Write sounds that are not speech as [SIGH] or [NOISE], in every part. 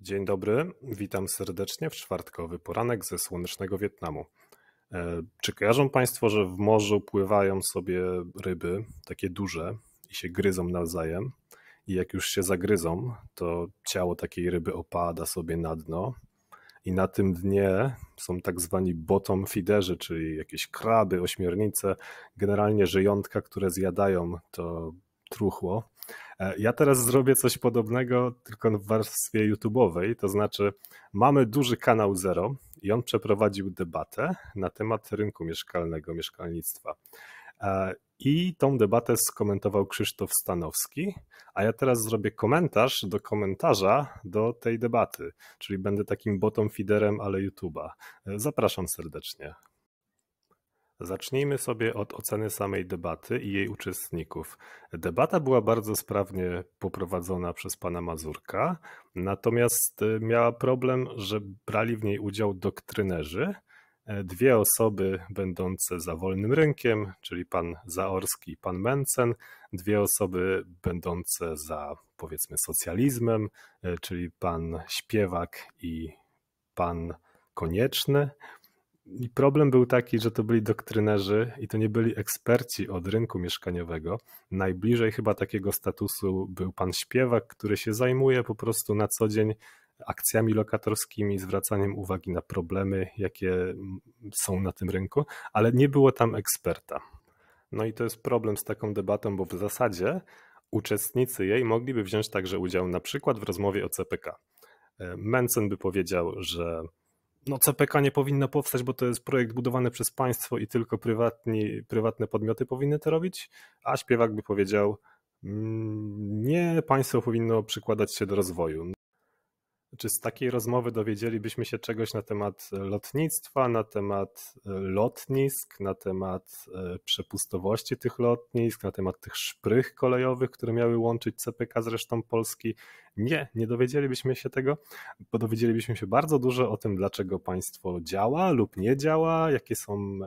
Dzień dobry, witam serdecznie w czwartkowy poranek ze słonecznego Wietnamu. E, czy kojarzą Państwo, że w morzu pływają sobie ryby, takie duże, i się gryzą nawzajem? I jak już się zagryzą, to ciało takiej ryby opada sobie na dno. I na tym dnie są tak zwani bottom feederzy, czyli jakieś kraby, ośmiornice, generalnie żyjątka, które zjadają to truchło E, ja teraz zrobię coś podobnego, tylko w warstwie YouTube'owej, to znaczy mamy duży kanał Zero i on przeprowadził debatę na temat rynku mieszkalnego, mieszkalnictwa. E, I tą debatę skomentował Krzysztof Stanowski, a ja teraz zrobię komentarz do komentarza do tej debaty, czyli będę takim bottom feederem, ale YouTube'a. E, zapraszam serdecznie. Zacznijmy sobie od oceny samej debaty i jej uczestników. Debata była bardzo sprawnie poprowadzona przez pana Mazurka, natomiast y, miała problem, że brali w niej udział doktrynerzy. E, dwie osoby będące za wolnym rynkiem, czyli pan Zaorski i pan Mencen, dwie osoby będące za powiedzmy socjalizmem, e, czyli pan Śpiewak i pan Konieczny i problem był taki, że to byli doktrynerzy i to nie byli eksperci od rynku mieszkaniowego. Najbliżej chyba takiego statusu był pan śpiewak, który się zajmuje po prostu na co dzień akcjami lokatorskimi, zwracaniem uwagi na problemy, jakie są na tym rynku, ale nie było tam eksperta. No i to jest problem z taką debatą, bo w zasadzie uczestnicy jej mogliby wziąć także udział na przykład w rozmowie o CPK. E, Mencen by powiedział, że no CPK nie powinno powstać, bo to jest projekt budowany przez państwo i tylko prywatni, prywatne podmioty powinny to robić, a śpiewak by powiedział, mm, nie, państwo powinno przykładać się do rozwoju czy z takiej rozmowy dowiedzielibyśmy się czegoś na temat e, lotnictwa, na temat e, lotnisk, na temat e, przepustowości tych lotnisk, na temat tych szprych kolejowych, które miały łączyć CPK z resztą Polski? Nie, nie dowiedzielibyśmy się tego, bo dowiedzielibyśmy się bardzo dużo o tym, dlaczego państwo działa lub nie działa, jakie są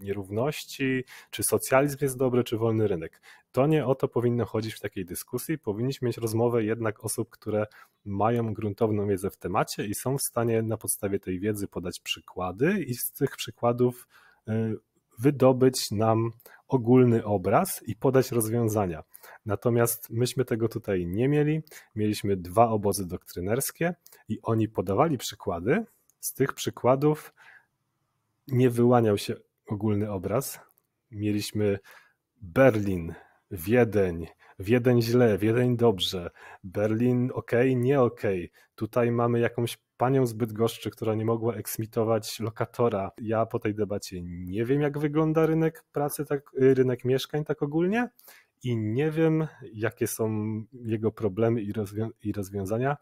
nierówności, czy socjalizm jest dobry, czy wolny rynek. To nie o to powinno chodzić w takiej dyskusji. Powinniśmy mieć rozmowę jednak osób, które mają gruntowną wiedzę w temacie i są w stanie na podstawie tej wiedzy podać przykłady i z tych przykładów y, wydobyć nam ogólny obraz i podać rozwiązania. Natomiast myśmy tego tutaj nie mieli. Mieliśmy dwa obozy doktrynerskie i oni podawali przykłady. Z tych przykładów nie wyłaniał się ogólny obraz. Mieliśmy Berlin, Wiedeń, w jeden źle, w jeden dobrze, Berlin ok, nie ok. Tutaj mamy jakąś panią z Bydgoszczy, która nie mogła eksmitować lokatora. Ja po tej debacie nie wiem, jak wygląda rynek pracy, tak, y, rynek mieszkań tak ogólnie i nie wiem, jakie są jego problemy i, rozwią i rozwiązania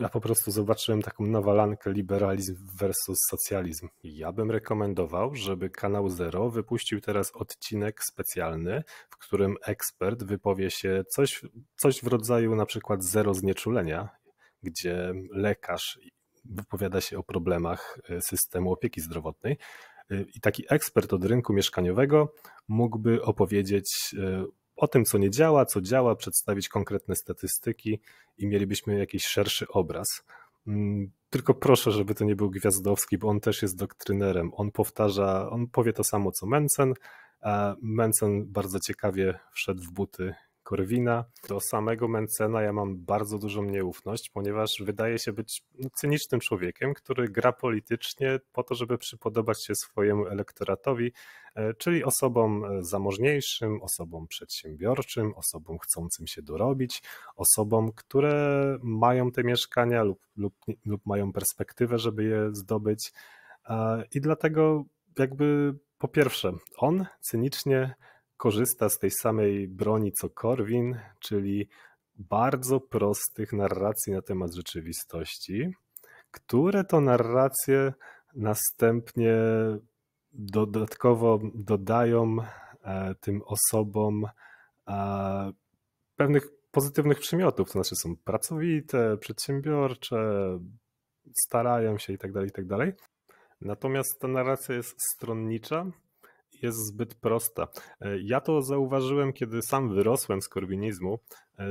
ja po prostu zobaczyłem taką nawalankę liberalizm versus socjalizm. Ja bym rekomendował, żeby kanał Zero wypuścił teraz odcinek specjalny, w którym ekspert wypowie się coś, coś w rodzaju na przykład zero znieczulenia, gdzie lekarz wypowiada się o problemach e, systemu opieki zdrowotnej. E, I taki ekspert od rynku mieszkaniowego mógłby opowiedzieć e, o tym, co nie działa, co działa, przedstawić konkretne statystyki i mielibyśmy jakiś szerszy obraz. Mm, tylko proszę, żeby to nie był Gwiazdowski, bo on też jest doktrynerem. On powtarza, on powie to samo co Mencen. Mencen bardzo ciekawie wszedł w buty Korwina, do samego Mencena ja mam bardzo dużą nieufność, ponieważ wydaje się być no, cynicznym człowiekiem, który gra politycznie po to, żeby przypodobać się swojemu elektoratowi, e, czyli osobom e, zamożniejszym, osobom przedsiębiorczym, osobom chcącym się dorobić, osobom, które mają te mieszkania lub, lub, lub mają perspektywę, żeby je zdobyć. E, I dlatego jakby po pierwsze, on cynicznie korzysta z tej samej broni co Korwin, czyli bardzo prostych narracji na temat rzeczywistości, które to narracje następnie dodatkowo dodają e, tym osobom e, pewnych pozytywnych przymiotów, to znaczy są pracowite, przedsiębiorcze, starają się tak itd. Tak Natomiast ta narracja jest stronnicza jest zbyt prosta. E, ja to zauważyłem, kiedy sam wyrosłem z korwinizmu. E,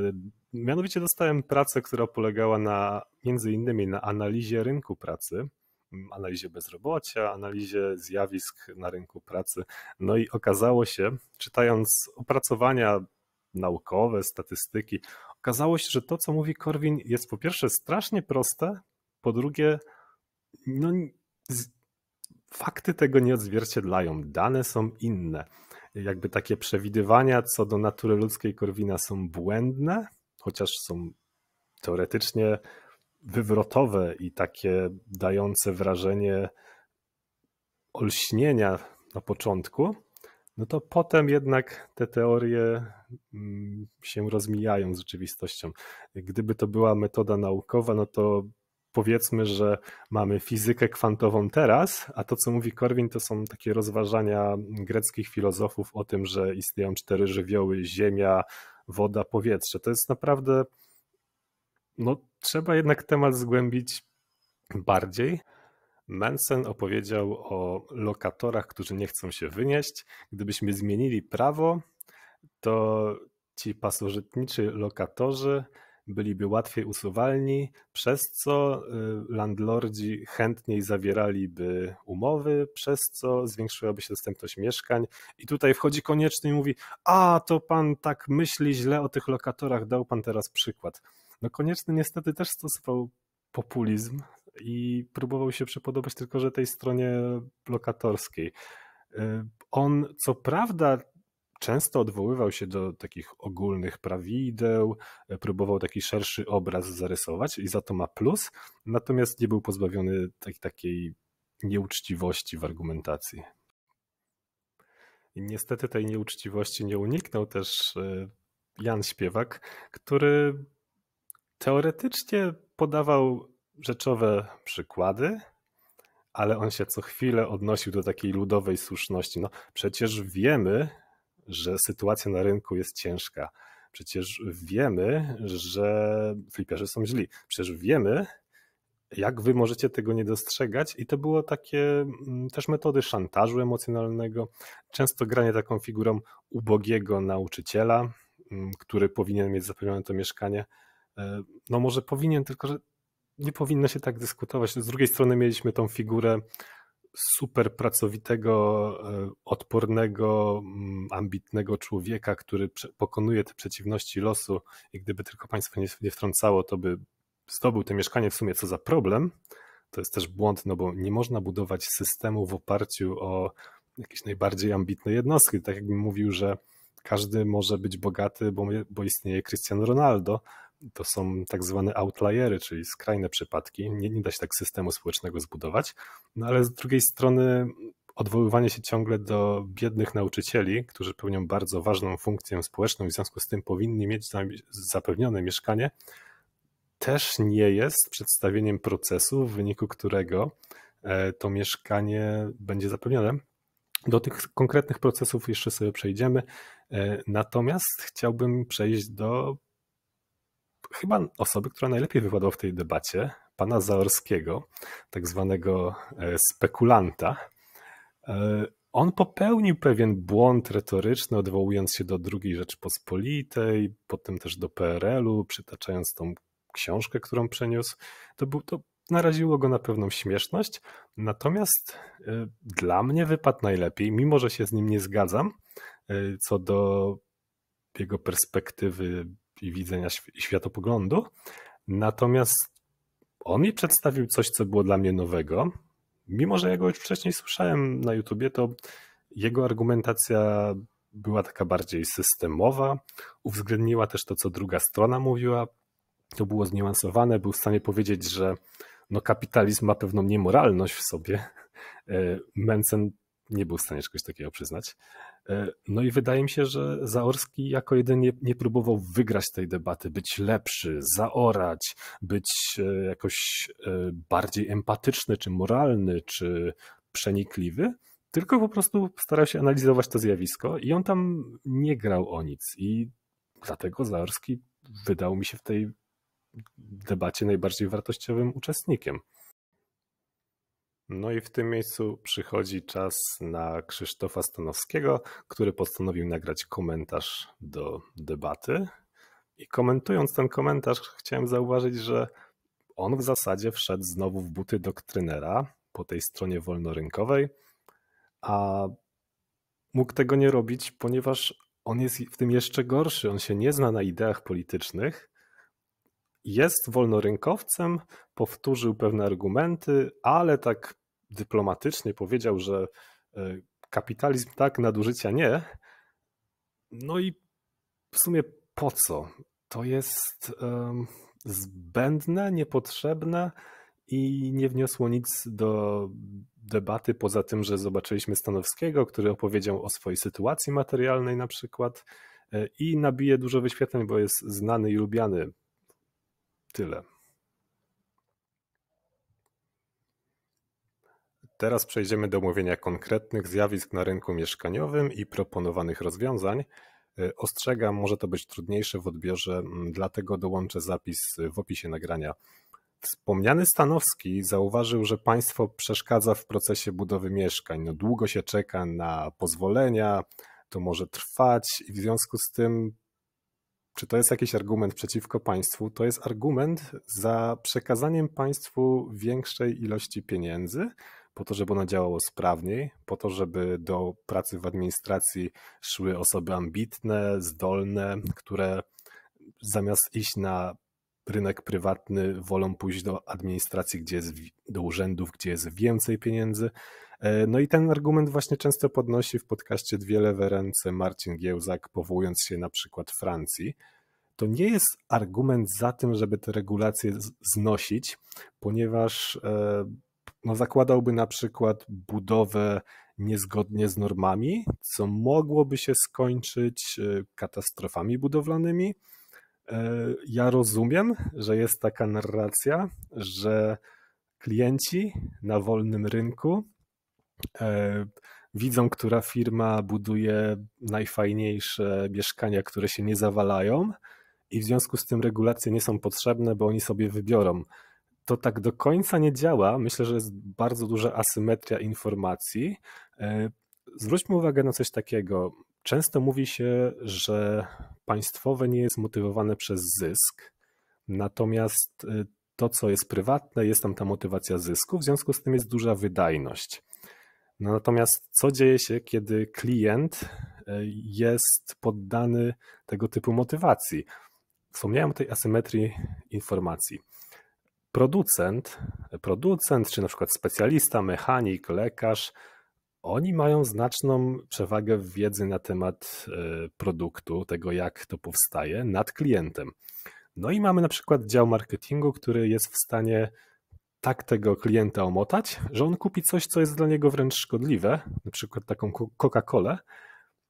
mianowicie dostałem pracę, która polegała na między innymi na analizie rynku pracy, mm, analizie bezrobocia, analizie zjawisk na rynku pracy. No i okazało się, czytając opracowania naukowe, statystyki, okazało się, że to, co mówi Korwin, jest po pierwsze strasznie proste, po drugie, no fakty tego nie odzwierciedlają, dane są inne. Jakby takie przewidywania co do natury ludzkiej Korwina są błędne, chociaż są teoretycznie wywrotowe i takie dające wrażenie olśnienia na początku, no to potem jednak te teorie mm, się rozmijają z rzeczywistością. Gdyby to była metoda naukowa, no to powiedzmy, że mamy fizykę kwantową teraz, a to, co mówi Korwin, to są takie rozważania greckich filozofów o tym, że istnieją cztery żywioły: ziemia, woda, powietrze. To jest naprawdę. No, trzeba jednak temat zgłębić bardziej. Manson opowiedział o lokatorach, którzy nie chcą się wynieść. Gdybyśmy zmienili prawo, to ci pasożytniczy lokatorzy byliby łatwiej usuwalni, przez co y, landlordzi chętniej zawieraliby umowy, przez co zwiększyłaby się dostępność mieszkań. I tutaj wchodzi konieczny i mówi: A to pan tak myśli źle o tych lokatorach, dał pan teraz przykład. No konieczny niestety też stosował populizm i próbował się przypodobać tylko, że tej stronie lokatorskiej. Y, on co prawda często odwoływał się do takich ogólnych prawideł, e, próbował taki szerszy obraz zarysować i za to ma plus, natomiast nie był pozbawiony tak, takiej nieuczciwości w argumentacji. I niestety tej nieuczciwości nie uniknął też e, Jan Śpiewak, który teoretycznie podawał rzeczowe przykłady, ale on się co chwilę odnosił do takiej ludowej słuszności. No przecież wiemy, że sytuacja na rynku jest ciężka. Przecież wiemy, że fliperzy są źli. Przecież wiemy, jak wy możecie tego nie dostrzegać? I to było takie mm, też metody szantażu emocjonalnego, często granie taką figurą ubogiego nauczyciela, mm, który powinien mieć zapewnione to mieszkanie. E, no może powinien, tylko że nie powinno się tak dyskutować. Z drugiej strony mieliśmy tą figurę super pracowitego, e, odpornego, mm, ambitnego człowieka, który pokonuje te przeciwności losu i gdyby tylko państwo nie, nie wtrącało, to by zdobył to mieszkanie w sumie co za problem. To jest też błąd, no bo nie można budować systemu w oparciu o jakieś najbardziej ambitne jednostki. Tak jakbym mówił, że każdy może być bogaty, bo, bo istnieje Cristiano Ronaldo, to są tak zwane outliery, czyli skrajne przypadki. Nie, nie da się tak systemu społecznego zbudować, no ale z drugiej strony odwoływanie się ciągle do biednych nauczycieli, którzy pełnią bardzo ważną funkcję społeczną i w związku z tym powinni mieć zapewnione mieszkanie, też nie jest przedstawieniem procesu, w wyniku którego e, to mieszkanie będzie zapewnione. Do tych konkretnych procesów jeszcze sobie przejdziemy. E, natomiast chciałbym przejść do chyba osoby, która najlepiej wypadła w tej debacie, pana Zaorskiego, tak zwanego e, spekulanta. E, on popełnił pewien błąd retoryczny, odwołując się do II Rzeczypospolitej, potem też do PRL-u, przytaczając tą książkę, którą przeniósł. To, był, to naraziło go na pewną śmieszność, natomiast e, dla mnie wypadł najlepiej, mimo że się z nim nie zgadzam, co do jego perspektywy i widzenia światopoglądu. Natomiast on mi przedstawił coś, co było dla mnie nowego. Mimo, że ja go już wcześniej słyszałem na YouTubie, to jego argumentacja była taka bardziej systemowa. Uwzględniła też to, co druga strona mówiła. To było zniuansowane. Był w stanie powiedzieć, że no kapitalizm ma pewną niemoralność w sobie. E, Mensen nie był w stanie czegoś takiego przyznać. E, no i wydaje mi się, że Zaorski jako jedynie nie, nie próbował wygrać tej debaty, być lepszy, zaorać, być e, jakoś e, bardziej empatyczny, czy moralny, czy przenikliwy, tylko po prostu starał się analizować to zjawisko i on tam nie grał o nic. I dlatego Zaorski wydał mi się w tej debacie najbardziej wartościowym uczestnikiem. No i w tym miejscu przychodzi czas na Krzysztofa Stanowskiego, który postanowił nagrać komentarz do debaty. I komentując ten komentarz, chciałem zauważyć, że on w zasadzie wszedł znowu w buty doktrynera po tej stronie wolnorynkowej, a mógł tego nie robić, ponieważ on jest w tym jeszcze gorszy. On się nie zna na ideach politycznych, jest wolnorynkowcem, powtórzył pewne argumenty, ale tak dyplomatycznie powiedział, że e, kapitalizm tak, nadużycia nie. No i w sumie po co? To jest um, zbędne, niepotrzebne i nie wniosło nic do debaty, poza tym, że zobaczyliśmy Stanowskiego, który opowiedział o swojej sytuacji materialnej na przykład e, i nabije dużo wyświetleń, bo jest znany i lubiany. Tyle. Teraz przejdziemy do omówienia konkretnych zjawisk na rynku mieszkaniowym i proponowanych rozwiązań. Y, ostrzegam, może to być trudniejsze w odbiorze, dlatego dołączę zapis y, w opisie nagrania. Wspomniany Stanowski zauważył, że państwo przeszkadza w procesie budowy mieszkań. No, długo się czeka na pozwolenia, to może trwać i w związku z tym, czy to jest jakiś argument przeciwko państwu? To jest argument za przekazaniem państwu większej ilości pieniędzy, po to, żeby ono działało sprawniej, po to, żeby do pracy w administracji szły osoby ambitne, zdolne, które zamiast iść na rynek prywatny, wolą pójść do administracji, gdzie jest, do urzędów, gdzie jest więcej pieniędzy. E, no i ten argument właśnie często podnosi w podcaście Dwie lewe ręce Marcin Giełzak, powołując się na przykład Francji. To nie jest argument za tym, żeby te regulacje znosić, ponieważ e, no zakładałby na przykład budowę niezgodnie z normami, co mogłoby się skończyć e, katastrofami budowlanymi. E, ja rozumiem, że jest taka narracja, że klienci na wolnym rynku e, widzą, która firma buduje najfajniejsze mieszkania, które się nie zawalają, i w związku z tym regulacje nie są potrzebne, bo oni sobie wybiorą to tak do końca nie działa. Myślę, że jest bardzo duża asymetria informacji. E, zwróćmy uwagę na coś takiego. Często mówi się, że państwowe nie jest motywowane przez zysk, natomiast e, to, co jest prywatne, jest tam ta motywacja zysku, w związku z tym jest duża wydajność. No natomiast co dzieje się, kiedy klient e, jest poddany tego typu motywacji? Wspomniałem o tej asymetrii informacji producent, producent, czy na przykład specjalista, mechanik, lekarz, oni mają znaczną przewagę wiedzy na temat e, produktu, tego jak to powstaje, nad klientem. No i mamy na przykład dział marketingu, który jest w stanie tak tego klienta omotać, że on kupi coś, co jest dla niego wręcz szkodliwe, na przykład taką Coca-Colę,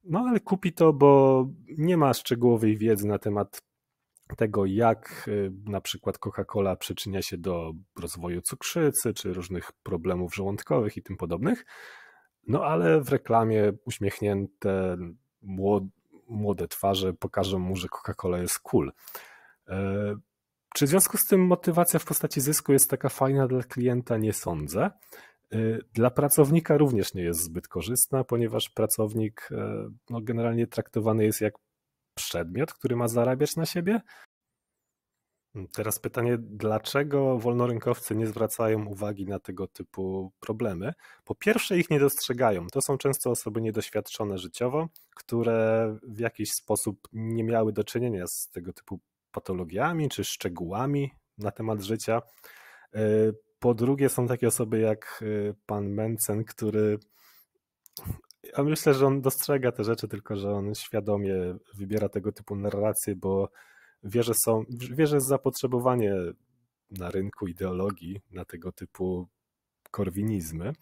no ale kupi to, bo nie ma szczegółowej wiedzy na temat tego, jak y, na przykład Coca-Cola przyczynia się do rozwoju cukrzycy czy różnych problemów żołądkowych i tym podobnych. No ale w reklamie uśmiechnięte młode twarze pokażą mu, że Coca-Cola jest cool. E, czy w związku z tym motywacja w postaci zysku jest taka fajna dla klienta? Nie sądzę. E, dla pracownika również nie jest zbyt korzystna, ponieważ pracownik e, no, generalnie traktowany jest jak przedmiot, który ma zarabiać na siebie? Hmm, teraz pytanie, dlaczego wolnorynkowcy nie zwracają uwagi na tego typu problemy? Po pierwsze, ich nie dostrzegają. To są często osoby niedoświadczone życiowo, które w jakiś sposób nie miały do czynienia z tego typu patologiami czy szczegółami na temat życia. Y, po drugie, są takie osoby jak y, pan Mencen, który ja myślę, że on dostrzega te rzeczy, tylko że on świadomie wybiera tego typu narracje, bo wie, że, są, wie, że jest zapotrzebowanie na rynku ideologii, na tego typu korwinizmy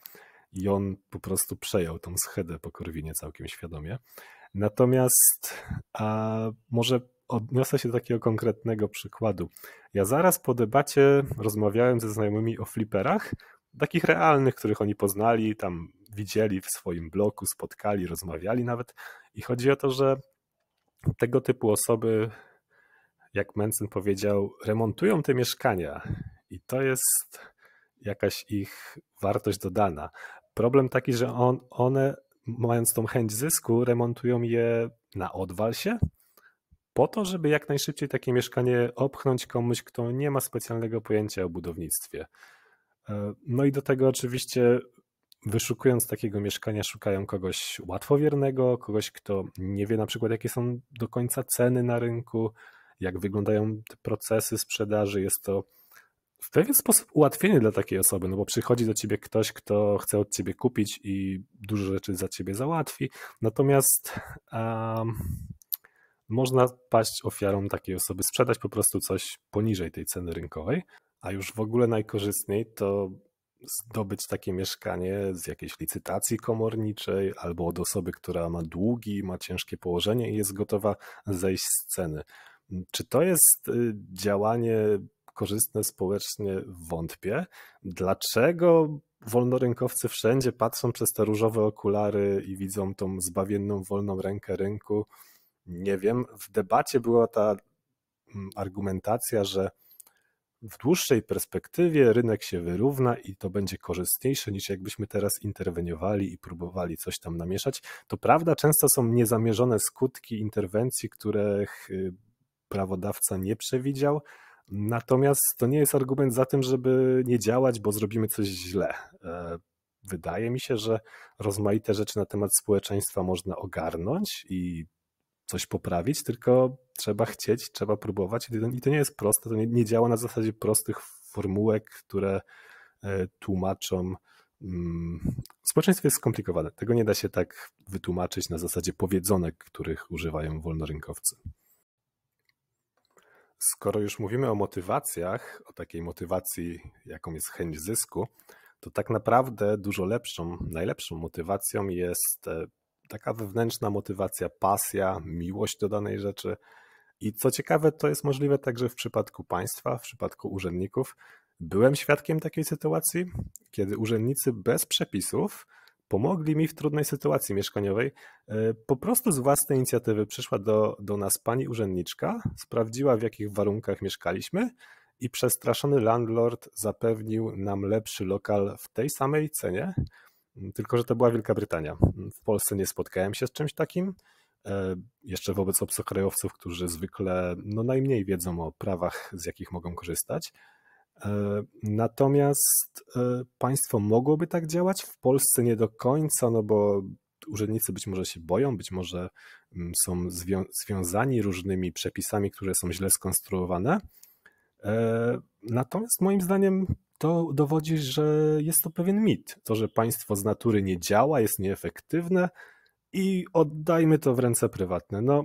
i on po prostu przejął tą schedę po Korwinie całkiem świadomie. Natomiast a może odniosę się do takiego konkretnego przykładu. Ja zaraz po debacie rozmawiałem ze znajomymi o fliperach, takich realnych, których oni poznali, tam widzieli w swoim bloku, spotkali, rozmawiali nawet. I chodzi o to, że tego typu osoby, jak Manson powiedział, remontują te mieszkania i to jest jakaś ich wartość dodana. Problem taki, że on, one, mając tą chęć zysku, remontują je na odwal się, po to, żeby jak najszybciej takie mieszkanie opchnąć komuś, kto nie ma specjalnego pojęcia o budownictwie. E, no i do tego oczywiście wyszukując takiego mieszkania, szukają kogoś łatwowiernego, kogoś, kto nie wie na przykład, jakie są do końca ceny na rynku, jak wyglądają te procesy sprzedaży. Jest to w pewien sposób ułatwienie dla takiej osoby, no bo przychodzi do ciebie ktoś, kto chce od ciebie kupić i dużo rzeczy za ciebie załatwi. Natomiast um, można paść ofiarą takiej osoby, sprzedać po prostu coś poniżej tej ceny rynkowej. A już w ogóle najkorzystniej to zdobyć takie mieszkanie z jakiejś licytacji komorniczej albo od osoby, która ma długi, ma ciężkie położenie i jest gotowa zejść z ceny. Czy to jest y, działanie korzystne społecznie? Wątpię. Dlaczego wolnorynkowcy wszędzie patrzą przez te różowe okulary i widzą tą zbawienną wolną rękę rynku? Nie wiem. W debacie była ta mm, argumentacja, że w dłuższej perspektywie rynek się wyrówna i to będzie korzystniejsze niż jakbyśmy teraz interweniowali i próbowali coś tam namieszać. To prawda, często są niezamierzone skutki interwencji, których y, prawodawca nie przewidział. Natomiast to nie jest argument za tym, żeby nie działać, bo zrobimy coś źle. E, wydaje mi się, że rozmaite rzeczy na temat społeczeństwa można ogarnąć i coś poprawić, tylko trzeba chcieć, trzeba próbować i to nie jest proste, to nie, nie działa na zasadzie prostych formułek, które e, tłumaczą. Mm, społeczeństwo jest skomplikowane. Tego nie da się tak wytłumaczyć na zasadzie powiedzonek, których używają wolnorynkowcy. Skoro już mówimy o motywacjach, o takiej motywacji, jaką jest chęć zysku, to tak naprawdę dużo lepszą, najlepszą motywacją jest e, taka wewnętrzna motywacja, pasja, miłość do danej rzeczy. I co ciekawe, to jest możliwe także w przypadku państwa, w przypadku urzędników. Byłem świadkiem takiej sytuacji, kiedy urzędnicy bez przepisów pomogli mi w trudnej sytuacji mieszkaniowej. E, po prostu z własnej inicjatywy przyszła do, do nas pani urzędniczka, sprawdziła w jakich warunkach mieszkaliśmy i przestraszony landlord zapewnił nam lepszy lokal w tej samej cenie. Tylko, że to była Wielka Brytania. W Polsce nie spotkałem się z czymś takim. E, jeszcze wobec obcokrajowców, którzy zwykle no, najmniej wiedzą o prawach, z jakich mogą korzystać. E, natomiast e, państwo mogłoby tak działać, w Polsce nie do końca, no bo urzędnicy być może się boją, być może mm, są zwią związani różnymi przepisami, które są źle skonstruowane. E, natomiast moim zdaniem to dowodzi, że jest to pewien mit. To, że państwo z natury nie działa, jest nieefektywne i oddajmy to w ręce prywatne. No,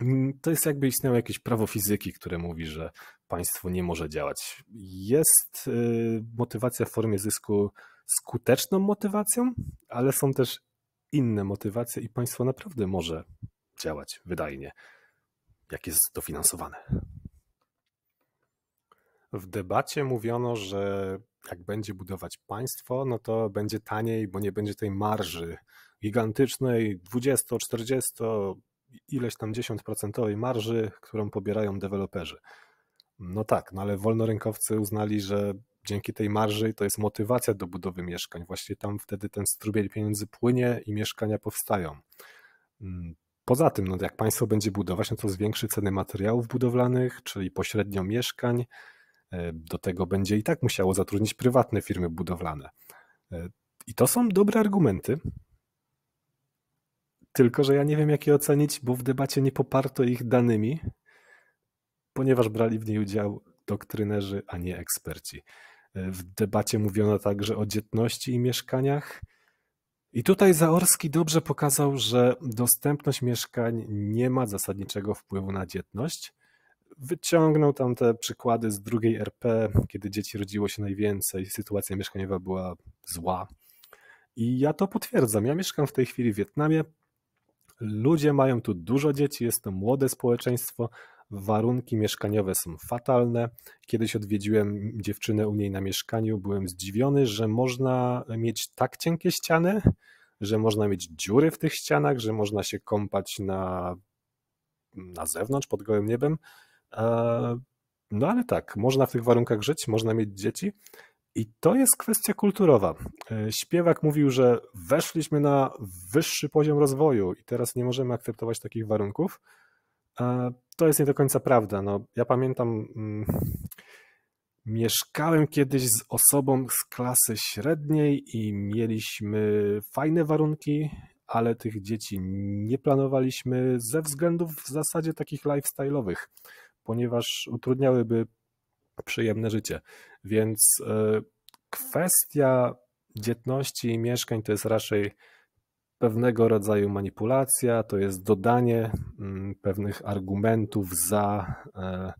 mm, to jest jakby istniało jakieś prawo fizyki, które mówi, że państwo nie może działać. Jest y, motywacja w formie zysku skuteczną motywacją, ale są też inne motywacje i państwo naprawdę może działać wydajnie, jak jest dofinansowane. W debacie mówiono, że jak będzie budować państwo, no to będzie taniej, bo nie będzie tej marży gigantycznej 20, 40, ileś tam 10% marży, którą pobierają deweloperzy. No tak, no ale wolnorynkowcy uznali, że dzięki tej marży to jest motywacja do budowy mieszkań. Właśnie tam wtedy ten strubiel pieniędzy płynie i mieszkania powstają. Mm, poza tym, no jak państwo będzie budować, no to zwiększy ceny materiałów budowlanych, czyli pośrednio mieszkań, E, do tego będzie i tak musiało zatrudnić prywatne firmy budowlane. E, I to są dobre argumenty. Tylko, że ja nie wiem, jak je ocenić, bo w debacie nie poparto ich danymi, ponieważ brali w niej udział doktrynerzy, a nie eksperci. E, w debacie mówiono także o dzietności i mieszkaniach. I tutaj Zaorski dobrze pokazał, że dostępność mieszkań nie ma zasadniczego wpływu na dzietność, wyciągnął tam te przykłady z drugiej RP, kiedy dzieci rodziło się najwięcej, sytuacja mieszkaniowa była zła. I ja to potwierdzam. Ja mieszkam w tej chwili w Wietnamie. Ludzie mają tu dużo dzieci, jest to młode społeczeństwo, warunki mieszkaniowe są fatalne. Kiedyś odwiedziłem dziewczynę u niej na mieszkaniu, byłem zdziwiony, że można mieć tak cienkie ściany, że można mieć dziury w tych ścianach, że można się kąpać na, na zewnątrz pod gołym niebem. E, no ale tak, można w tych warunkach żyć, można mieć dzieci. I to jest kwestia kulturowa. E, śpiewak mówił, że weszliśmy na wyższy poziom rozwoju i teraz nie możemy akceptować takich warunków. E, to jest nie do końca prawda. No, ja pamiętam, mm, mieszkałem kiedyś z osobą z klasy średniej i mieliśmy fajne warunki, ale tych dzieci nie planowaliśmy ze względów w zasadzie takich lifestyle'owych ponieważ utrudniałyby przyjemne życie. Więc e, kwestia dzietności i mieszkań to jest raczej pewnego rodzaju manipulacja, to jest dodanie mm, pewnych argumentów za e,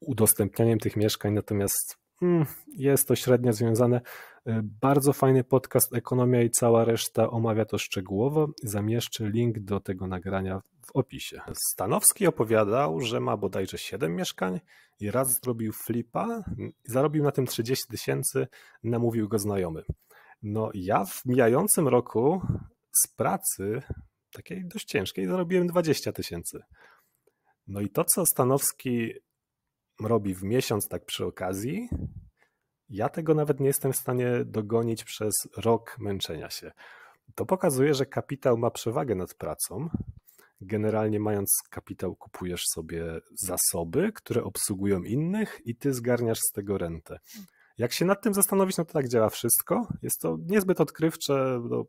udostępnianiem tych mieszkań, natomiast mm, jest to średnio związane. E, bardzo fajny podcast Ekonomia i cała reszta omawia to szczegółowo. Zamieszczę link do tego nagrania w opisie. Stanowski opowiadał, że ma bodajże 7 mieszkań i raz zrobił flipa, zarobił na tym 30 tysięcy, namówił go znajomy. No ja w mijającym roku z pracy, takiej dość ciężkiej, zarobiłem 20 tysięcy. No i to, co Stanowski robi w miesiąc, tak przy okazji, ja tego nawet nie jestem w stanie dogonić przez rok męczenia się. To pokazuje, że kapitał ma przewagę nad pracą, generalnie mając kapitał kupujesz sobie zasoby, które obsługują innych i ty zgarniasz z tego rentę. Jak się nad tym zastanowić, no to tak działa wszystko. Jest to niezbyt odkrywcze, no,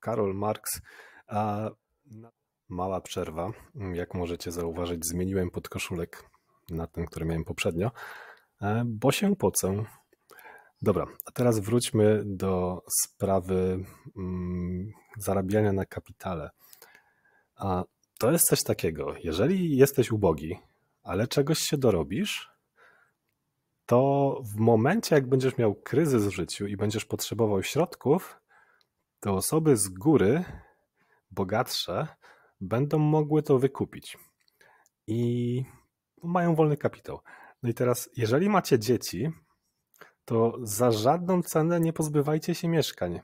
Karol Marx. A mała przerwa, jak możecie zauważyć, zmieniłem podkoszulek na ten, który miałem poprzednio, e, bo się pocę. Dobra, a teraz wróćmy do sprawy mm, zarabiania na kapitale. A to jest coś takiego. Jeżeli jesteś ubogi, ale czegoś się dorobisz, to w momencie, jak będziesz miał kryzys w życiu i będziesz potrzebował środków, to osoby z góry, bogatsze, będą mogły to wykupić. I mają wolny kapitał. No i teraz, jeżeli macie dzieci, to za żadną cenę nie pozbywajcie się mieszkań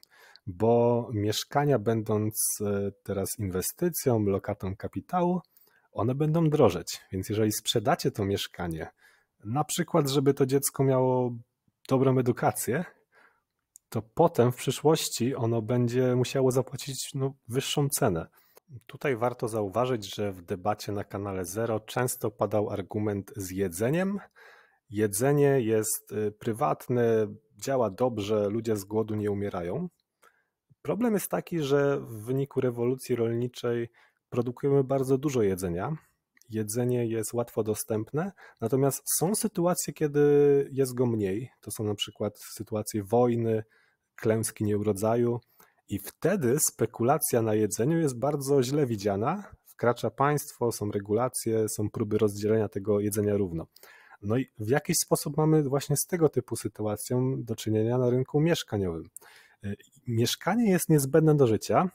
bo mieszkania będąc e, teraz inwestycją, lokatą kapitału, one będą drożeć. Więc jeżeli sprzedacie to mieszkanie, na przykład, żeby to dziecko miało dobrą edukację, to potem w przyszłości ono będzie musiało zapłacić no, wyższą cenę. Tutaj warto zauważyć, że w debacie na kanale Zero często padał argument z jedzeniem. Jedzenie jest e, prywatne, działa dobrze, ludzie z głodu nie umierają. Problem jest taki, że w wyniku rewolucji rolniczej produkujemy bardzo dużo jedzenia. Jedzenie jest łatwo dostępne, natomiast są sytuacje, kiedy jest go mniej. To są na przykład sytuacje wojny, klęski nieurodzaju, i wtedy spekulacja na jedzeniu jest bardzo źle widziana. Wkracza państwo, są regulacje, są próby rozdzielenia tego jedzenia równo. No i w jakiś sposób mamy właśnie z tego typu sytuacją do czynienia na rynku mieszkaniowym. E, mieszkanie jest niezbędne do życia,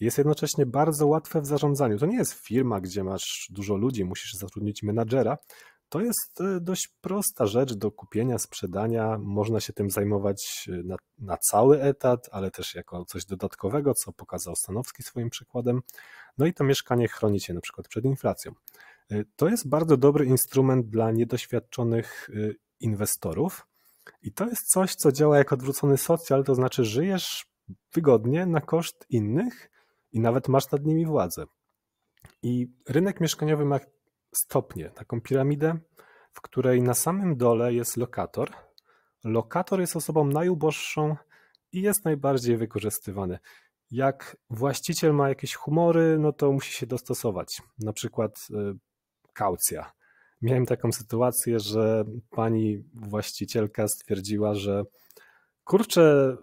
jest jednocześnie bardzo łatwe w zarządzaniu. To nie jest firma, gdzie masz dużo ludzi, musisz zatrudnić menadżera. To jest e, dość prosta rzecz do kupienia, sprzedania. Można się tym zajmować e, na, na, cały etat, ale też jako coś dodatkowego, co pokazał Stanowski swoim przykładem. No i to mieszkanie chroni cię na przykład przed inflacją. To jest bardzo dobry instrument dla niedoświadczonych inwestorów, i to jest coś, co działa jak odwrócony socjal, to znaczy żyjesz wygodnie na koszt innych i nawet masz nad nimi władzę. I rynek mieszkaniowy ma stopnie, taką piramidę, w której na samym dole jest lokator. Lokator jest osobą najuboższą i jest najbardziej wykorzystywany. Jak właściciel ma jakieś humory, no to musi się dostosować. Na przykład e, kaucja miałem taką sytuację, że pani właścicielka stwierdziła, że kurczę,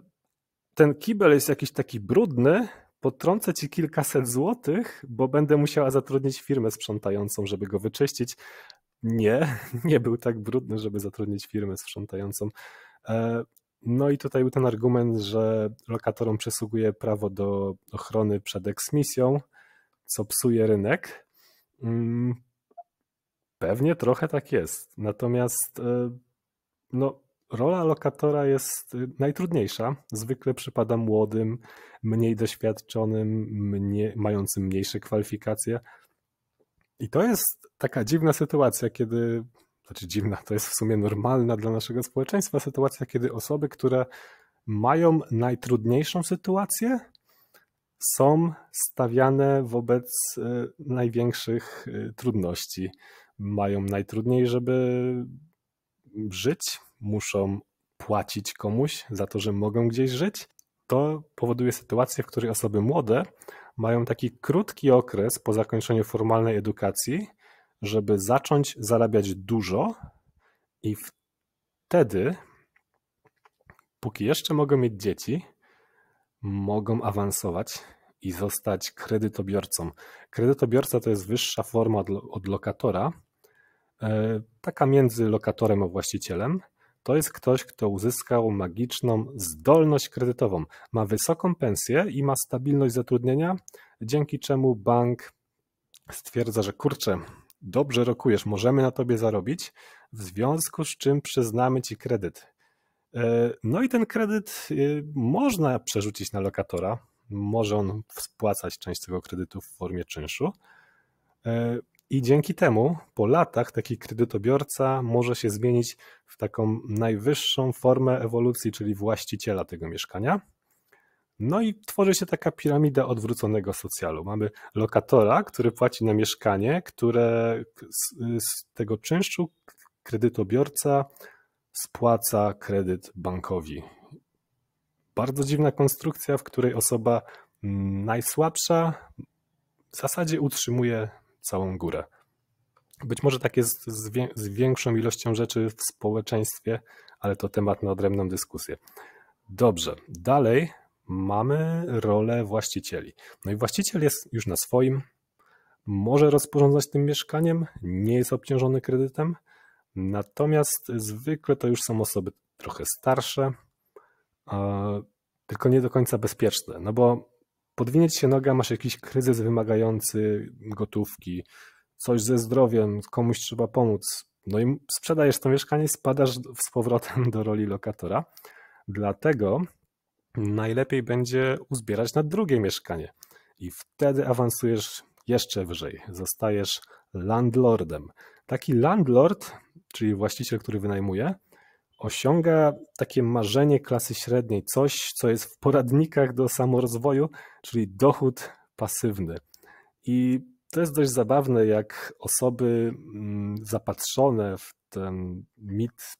ten kibel jest jakiś taki brudny, potrącę ci kilkaset złotych, bo będę musiała zatrudnić firmę sprzątającą, żeby go wyczyścić. Nie, [LAUGHS] nie był tak brudny, żeby zatrudnić firmę sprzątającą. E, no i tutaj był ten argument, że lokatorom przysługuje prawo do ochrony przed eksmisją, co psuje rynek. Mm, Pewnie trochę tak jest. Natomiast e, no, rola lokatora jest e, najtrudniejsza. Zwykle przypada młodym, mniej doświadczonym, mniej, mającym mniejsze kwalifikacje. I to jest taka dziwna sytuacja, kiedy, znaczy dziwna, to jest w sumie normalna dla naszego społeczeństwa sytuacja, kiedy osoby, które mają najtrudniejszą sytuację, są stawiane wobec e, największych trudności mają najtrudniej, żeby żyć, muszą płacić komuś za to, że mogą gdzieś żyć. To powoduje sytuację, w której osoby młode mają taki krótki okres po zakończeniu formalnej edukacji, żeby zacząć zarabiać dużo i wtedy, póki jeszcze mogą mieć dzieci, mogą awansować i zostać kredytobiorcą. Kredytobiorca to jest wyższa forma od lokatora, E, taka między lokatorem a właścicielem, to jest ktoś, kto uzyskał magiczną zdolność kredytową. Ma wysoką pensję i ma stabilność zatrudnienia, dzięki czemu bank stwierdza, że kurczę, dobrze rokujesz, możemy na tobie zarobić, w związku z czym przyznamy ci kredyt. E, no i ten kredyt y, można przerzucić na lokatora, może on spłacać część tego kredytu w formie czynszu, e, i dzięki temu po latach taki kredytobiorca może się zmienić w taką najwyższą formę ewolucji, czyli właściciela tego mieszkania. No i tworzy się taka piramida odwróconego socjalu. Mamy lokatora, który płaci na mieszkanie, które z, tego czynszu kredytobiorca spłaca kredyt bankowi. Bardzo dziwna konstrukcja, w której osoba mm, najsłabsza w zasadzie utrzymuje całą górę. Być może tak jest z, wie, z większą ilością rzeczy w społeczeństwie, ale to temat na odrębną dyskusję. Dobrze, dalej mamy rolę właścicieli. No i właściciel jest już na swoim, może rozporządzać tym mieszkaniem, nie jest obciążony kredytem, natomiast zwykle to już są osoby trochę starsze, tylko nie do końca bezpieczne, no bo podwinieć się noga, masz jakiś kryzys wymagający gotówki, coś ze zdrowiem, komuś trzeba pomóc. No i sprzedajesz to mieszkanie, spadasz z powrotem do roli lokatora. Dlatego najlepiej będzie uzbierać na drugie mieszkanie i wtedy awansujesz jeszcze wyżej. Zostajesz landlordem. Taki landlord, czyli właściciel, który wynajmuje, osiąga takie marzenie klasy średniej, coś, co jest w poradnikach do samorozwoju, czyli dochód pasywny. I to jest dość zabawne, jak osoby mm, zapatrzone w ten mit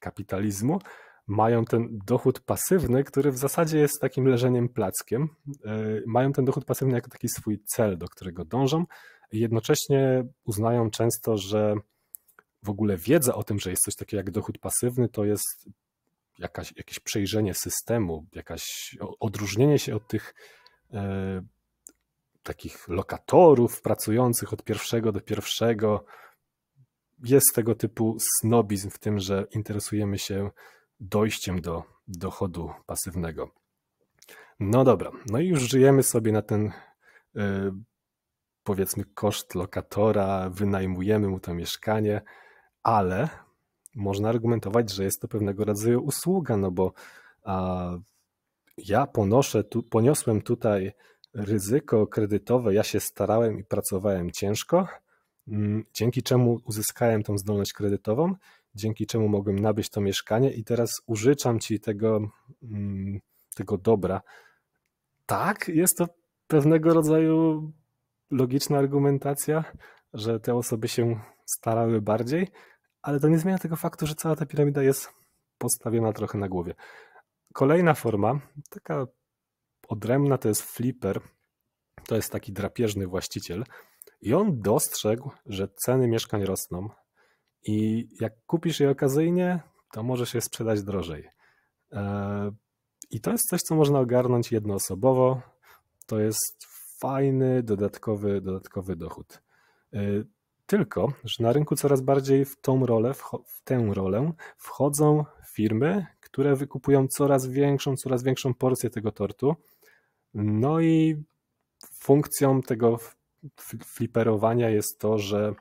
kapitalizmu mają ten dochód pasywny, który w zasadzie jest takim leżeniem plackiem. E, mają ten dochód pasywny jako taki swój cel, do którego dążą. Jednocześnie uznają często, że w ogóle wiedza o tym, że jest coś takiego jak dochód pasywny, to jest jakaś, jakieś przejrzenie systemu, jakaś odróżnienie się od tych e, takich lokatorów pracujących od pierwszego do pierwszego. Jest tego typu snobizm w tym, że interesujemy się dojściem do dochodu pasywnego. No dobra, no i już żyjemy sobie na ten y, powiedzmy koszt lokatora, wynajmujemy mu to mieszkanie ale można argumentować, że jest to pewnego rodzaju usługa, no bo a, ja ponoszę tu, poniosłem tutaj ryzyko kredytowe, ja się starałem i pracowałem ciężko, mm, dzięki czemu uzyskałem tą zdolność kredytową, dzięki czemu mogłem nabyć to mieszkanie i teraz użyczam ci tego, mm, tego dobra. Tak, jest to pewnego rodzaju logiczna argumentacja, że te osoby się starały bardziej, ale to nie zmienia tego faktu, że cała ta piramida jest postawiona trochę na głowie. Kolejna forma, taka odrębna, to jest flipper. To jest taki drapieżny właściciel. I on dostrzegł, że ceny mieszkań rosną. I jak kupisz je okazyjnie, to możesz je sprzedać drożej. E, I to jest coś, co można ogarnąć jednoosobowo. To jest fajny, dodatkowy, dodatkowy dochód. E, tylko, że na rynku coraz bardziej w tą rolę, w tę rolę wchodzą firmy, które wykupują coraz większą, coraz większą porcję tego tortu. No i funkcją tego fliperowania jest to, że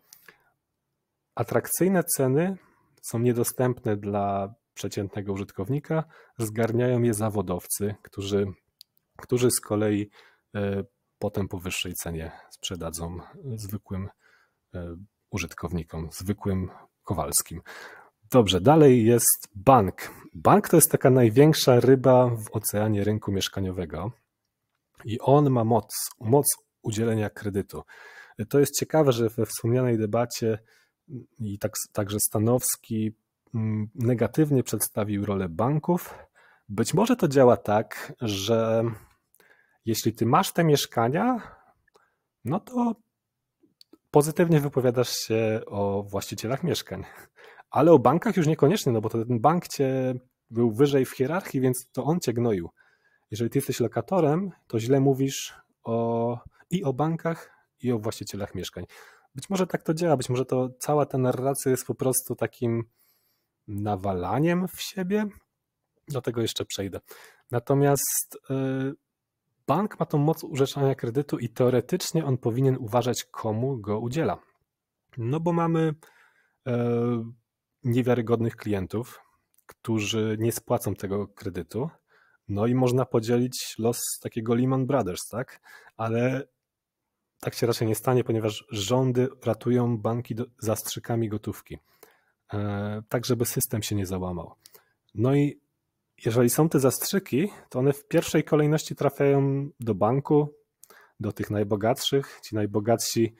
atrakcyjne ceny są niedostępne dla przeciętnego użytkownika, zgarniają je zawodowcy, którzy, którzy z kolei e, potem po wyższej cenie sprzedadzą e, zwykłym E, użytkownikom, zwykłym Kowalskim. Dobrze, dalej jest bank. Bank to jest taka największa ryba w oceanie rynku mieszkaniowego i on ma moc, moc udzielenia kredytu. To jest ciekawe, że we wspomnianej debacie mm, i tak, także Stanowski mm, negatywnie przedstawił rolę banków. Być może to działa tak, że jeśli ty masz te mieszkania, no to pozytywnie wypowiadasz się o właścicielach mieszkań, ale o bankach już niekoniecznie, no bo to ten bank cię był wyżej w hierarchii, więc to on cię gnoił. Jeżeli ty jesteś lokatorem, to źle mówisz o, i o bankach, i o właścicielach mieszkań. Być może tak to działa, być może to cała ta narracja jest po prostu takim nawalaniem w siebie. Do tego jeszcze przejdę. Natomiast yy, bank ma tą moc urzeczania kredytu i teoretycznie on powinien uważać, komu go udziela. No bo mamy e, niewiarygodnych klientów, którzy nie spłacą tego kredytu. No i można podzielić los takiego Lehman Brothers, tak? Ale tak się raczej nie stanie, ponieważ rządy ratują banki do, zastrzykami gotówki, e, tak żeby system się nie załamał. No i jeżeli są te zastrzyki, to one w pierwszej kolejności trafiają do banku, do tych najbogatszych. Ci najbogatsi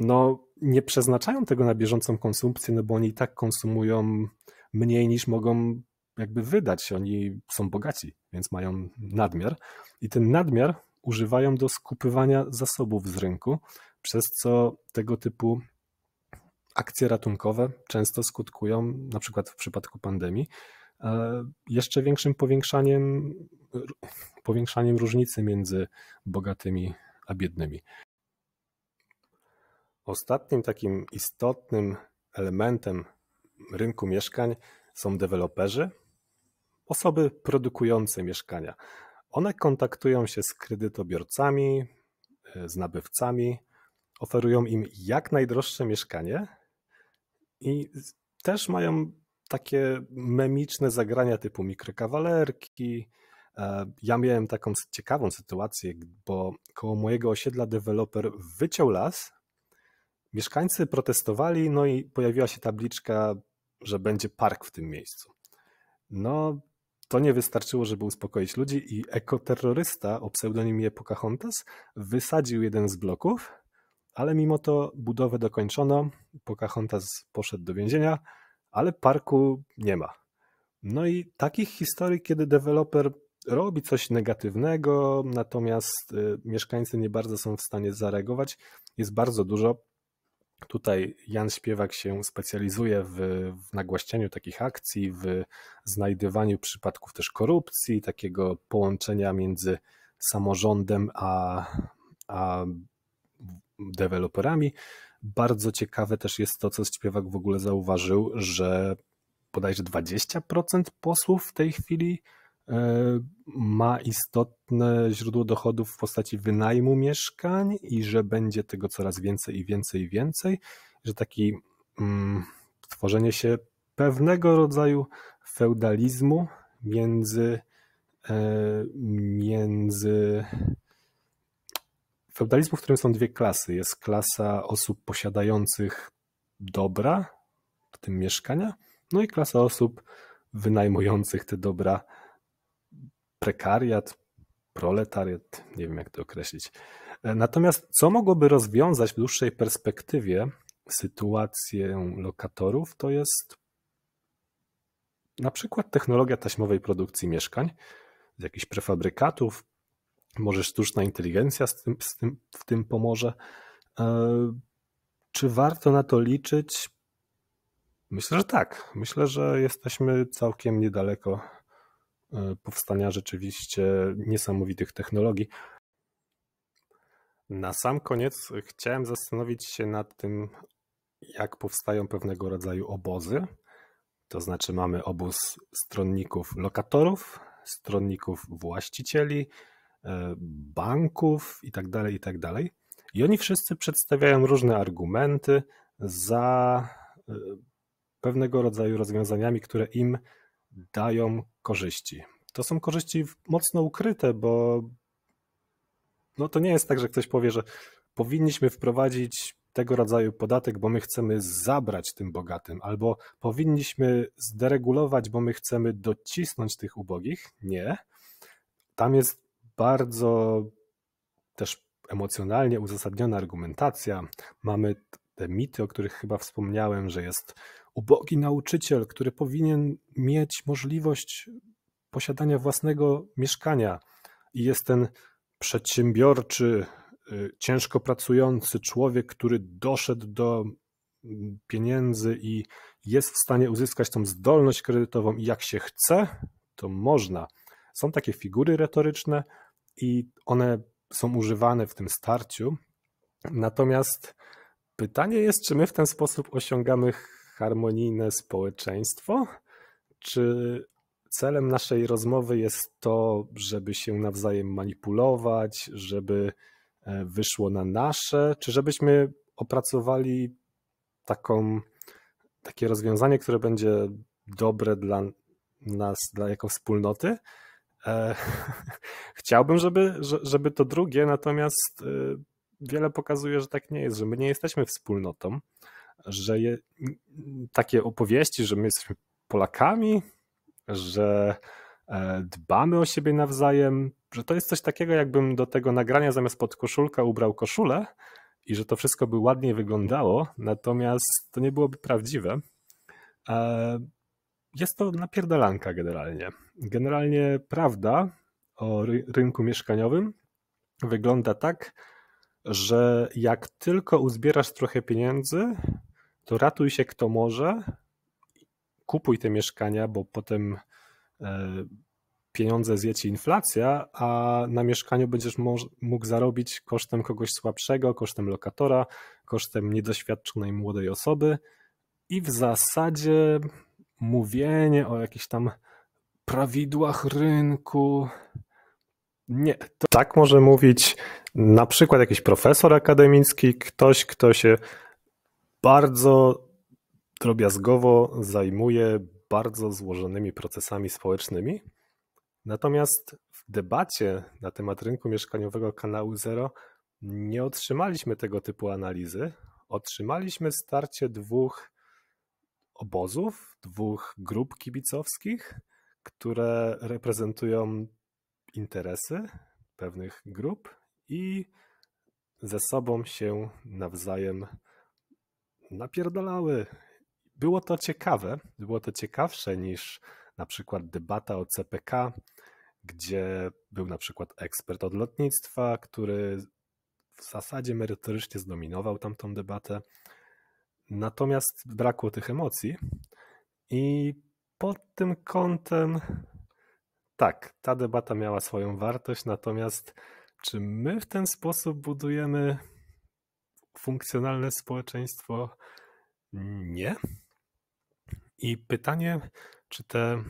no, nie przeznaczają tego na bieżącą konsumpcję, no bo oni i tak konsumują mniej niż mogą jakby wydać. Oni są bogaci, więc mają nadmiar. I ten nadmiar używają do skupywania zasobów z rynku, przez co tego typu akcje ratunkowe często skutkują, na przykład w przypadku pandemii, E, jeszcze większym powiększaniem, powiększaniem różnicy między bogatymi a biednymi. Ostatnim takim istotnym elementem rynku mieszkań są deweloperzy, osoby produkujące mieszkania. One kontaktują się z kredytobiorcami, e, z nabywcami, oferują im jak najdroższe mieszkanie i też mają takie memiczne zagrania typu mikrokawalerki. E, ja miałem taką ciekawą sytuację, bo koło mojego osiedla deweloper wyciął las, mieszkańcy protestowali, no i pojawiła się tabliczka, że będzie park w tym miejscu. No, to nie wystarczyło, żeby uspokoić ludzi i ekoterrorysta o pseudonimie Pocahontas wysadził jeden z bloków, ale mimo to budowę dokończono, Pocahontas poszedł do więzienia, ale parku nie ma. No i takich historii, kiedy deweloper robi coś negatywnego, natomiast y, mieszkańcy nie bardzo są w stanie zareagować, jest bardzo dużo. Tutaj Jan Śpiewak się specjalizuje w, w nagłaścianiu takich akcji, w znajdywaniu przypadków też korupcji, takiego połączenia między samorządem a, a deweloperami. Bardzo ciekawe też jest to, co Śpiewak w ogóle zauważył, że bodajże 20% posłów w tej chwili e, ma istotne źródło dochodów w postaci wynajmu mieszkań i że będzie tego coraz więcej i więcej i więcej, że taki mm, tworzenie się pewnego rodzaju feudalizmu między, e, między feudalizmu, w którym są dwie klasy. Jest klasa osób posiadających dobra, w tym mieszkania, no i klasa osób wynajmujących te dobra, prekariat, proletariat, nie wiem jak to określić. E, natomiast co mogłoby rozwiązać w dłuższej perspektywie sytuację lokatorów, to jest na przykład technologia taśmowej produkcji mieszkań z jakichś prefabrykatów, może sztuczna inteligencja z tym, z tym, w tym pomoże. E, czy warto na to liczyć? Myślę, że tak. Myślę, że jesteśmy całkiem niedaleko e, powstania rzeczywiście niesamowitych technologii. Na sam koniec chciałem zastanowić się nad tym, jak powstają pewnego rodzaju obozy. To znaczy, mamy obóz stronników lokatorów, stronników właścicieli, E, banków itd., tak itd. Tak I oni wszyscy przedstawiają różne argumenty za e, pewnego rodzaju rozwiązaniami, które im dają korzyści. To są korzyści mocno ukryte, bo no to nie jest tak, że ktoś powie, że powinniśmy wprowadzić tego rodzaju podatek, bo my chcemy zabrać tym bogatym, albo powinniśmy zderegulować, bo my chcemy docisnąć tych ubogich. Nie. Tam jest bardzo też emocjonalnie uzasadniona argumentacja. Mamy te mity, o których chyba wspomniałem, że jest ubogi nauczyciel, który powinien mieć możliwość posiadania własnego mieszkania i jest ten przedsiębiorczy, y, ciężko pracujący człowiek, który doszedł do mm, pieniędzy i jest w stanie uzyskać tą zdolność kredytową i jak się chce, to można. Są takie figury retoryczne, i one są używane w tym starciu. Natomiast pytanie jest, czy my w ten sposób osiągamy harmonijne społeczeństwo? Czy celem naszej rozmowy jest to, żeby się nawzajem manipulować, żeby e, wyszło na nasze, czy żebyśmy opracowali taką, takie rozwiązanie, które będzie dobre dla nas, dla jako wspólnoty, E, [LAUGHS] chciałbym, żeby, żeby to drugie, natomiast y, wiele pokazuje, że tak nie jest, że my nie jesteśmy wspólnotą, że je, takie opowieści, że my jesteśmy Polakami, że e, dbamy o siebie nawzajem, że to jest coś takiego, jakbym do tego nagrania zamiast pod koszulka ubrał koszulę i że to wszystko by ładnie wyglądało, natomiast to nie byłoby prawdziwe. E, jest to napierdalanka generalnie. Generalnie prawda o rynku mieszkaniowym wygląda tak, że jak tylko uzbierasz trochę pieniędzy, to ratuj się kto może, kupuj te mieszkania, bo potem e, pieniądze zje ci inflacja, a na mieszkaniu będziesz mógł zarobić kosztem kogoś słabszego, kosztem lokatora, kosztem niedoświadczonej młodej osoby i w zasadzie mówienie o jakichś tam prawidłach rynku. Nie. To... Tak może mówić na przykład jakiś profesor akademicki, ktoś, kto się bardzo drobiazgowo zajmuje bardzo złożonymi procesami społecznymi. Natomiast w debacie na temat rynku mieszkaniowego kanału Zero nie otrzymaliśmy tego typu analizy. Otrzymaliśmy starcie dwóch obozów, dwóch grup kibicowskich, które reprezentują interesy pewnych grup i ze sobą się nawzajem napierdalały. Było to ciekawe, było to ciekawsze niż na przykład debata o CPK, gdzie był na przykład ekspert od lotnictwa, który w zasadzie merytorycznie zdominował tamtą debatę, Natomiast brakło tych emocji i pod tym kątem tak, ta debata miała swoją wartość, natomiast czy my w ten sposób budujemy funkcjonalne społeczeństwo? Nie. I pytanie, czy, te,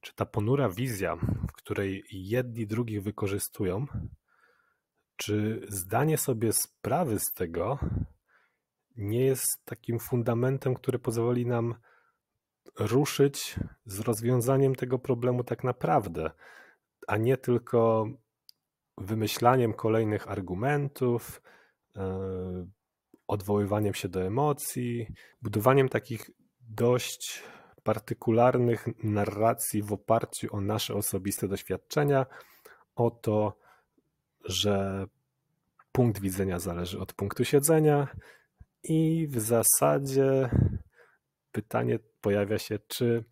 czy ta ponura wizja, w której jedni drugich wykorzystują, czy zdanie sobie sprawy z tego nie jest takim fundamentem, który pozwoli nam ruszyć z rozwiązaniem tego problemu tak naprawdę, a nie tylko wymyślaniem kolejnych argumentów, e, odwoływaniem się do emocji, budowaniem takich dość partykularnych narracji w oparciu o nasze osobiste doświadczenia, o to, że punkt widzenia zależy od punktu siedzenia, i w zasadzie pytanie pojawia się, czy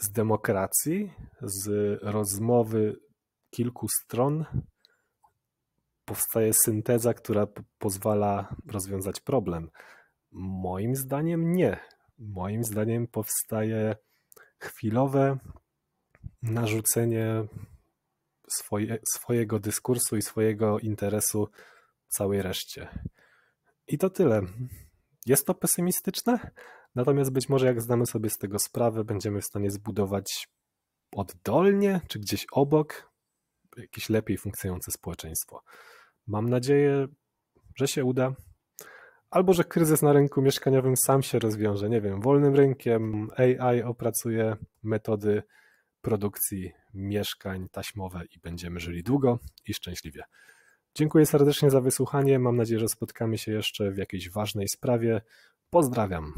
z demokracji, z rozmowy kilku stron powstaje synteza, która pozwala rozwiązać problem. Moim zdaniem nie. Moim zdaniem powstaje chwilowe narzucenie swoje, swojego dyskursu i swojego interesu całej reszcie. I to tyle. Jest to pesymistyczne, natomiast być może jak znamy sobie z tego sprawę, będziemy w stanie zbudować oddolnie czy gdzieś obok jakieś lepiej funkcjonujące społeczeństwo. Mam nadzieję, że się uda. Albo że kryzys na rynku mieszkaniowym sam się rozwiąże, nie wiem, wolnym rynkiem, AI opracuje metody produkcji mieszkań taśmowe i będziemy żyli długo i szczęśliwie. Dziękuję serdecznie za wysłuchanie. Mam nadzieję, że spotkamy się jeszcze w jakiejś ważnej sprawie. Pozdrawiam.